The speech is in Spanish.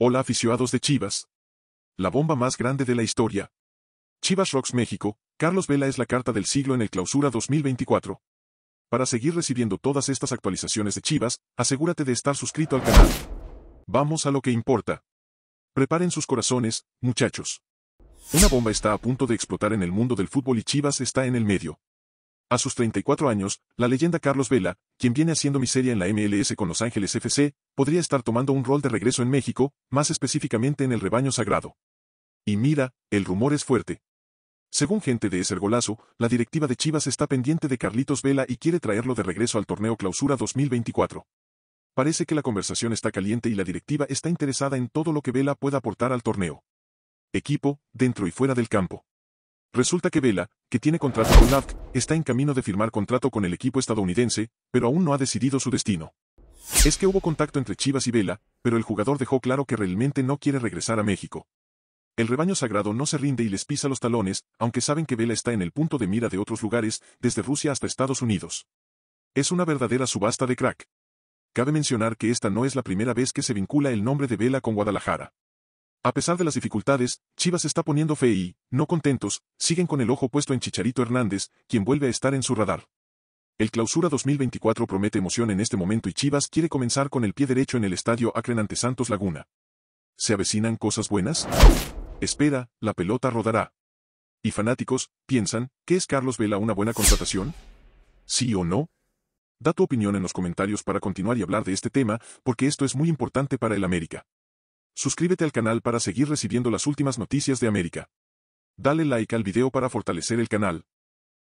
Hola aficionados de Chivas. La bomba más grande de la historia. Chivas Rocks México, Carlos Vela es la carta del siglo en el clausura 2024. Para seguir recibiendo todas estas actualizaciones de Chivas, asegúrate de estar suscrito al canal. Vamos a lo que importa. Preparen sus corazones, muchachos. Una bomba está a punto de explotar en el mundo del fútbol y Chivas está en el medio. A sus 34 años, la leyenda Carlos Vela, quien viene haciendo miseria en la MLS con Los Ángeles FC, podría estar tomando un rol de regreso en México, más específicamente en el rebaño sagrado. Y mira, el rumor es fuerte. Según gente de ese Golazo, la directiva de Chivas está pendiente de Carlitos Vela y quiere traerlo de regreso al torneo Clausura 2024. Parece que la conversación está caliente y la directiva está interesada en todo lo que Vela pueda aportar al torneo. Equipo, dentro y fuera del campo. Resulta que Vela, que tiene contrato con NAFC, está en camino de firmar contrato con el equipo estadounidense, pero aún no ha decidido su destino. Es que hubo contacto entre Chivas y Vela, pero el jugador dejó claro que realmente no quiere regresar a México. El rebaño sagrado no se rinde y les pisa los talones, aunque saben que Vela está en el punto de mira de otros lugares, desde Rusia hasta Estados Unidos. Es una verdadera subasta de crack. Cabe mencionar que esta no es la primera vez que se vincula el nombre de Vela con Guadalajara. A pesar de las dificultades, Chivas está poniendo fe y, no contentos, siguen con el ojo puesto en Chicharito Hernández, quien vuelve a estar en su radar. El clausura 2024 promete emoción en este momento y Chivas quiere comenzar con el pie derecho en el estadio Akron ante Santos Laguna. ¿Se avecinan cosas buenas? Espera, la pelota rodará. ¿Y fanáticos, piensan, que es Carlos Vela una buena contratación? ¿Sí o no? Da tu opinión en los comentarios para continuar y hablar de este tema, porque esto es muy importante para el América. Suscríbete al canal para seguir recibiendo las últimas noticias de América. Dale like al video para fortalecer el canal.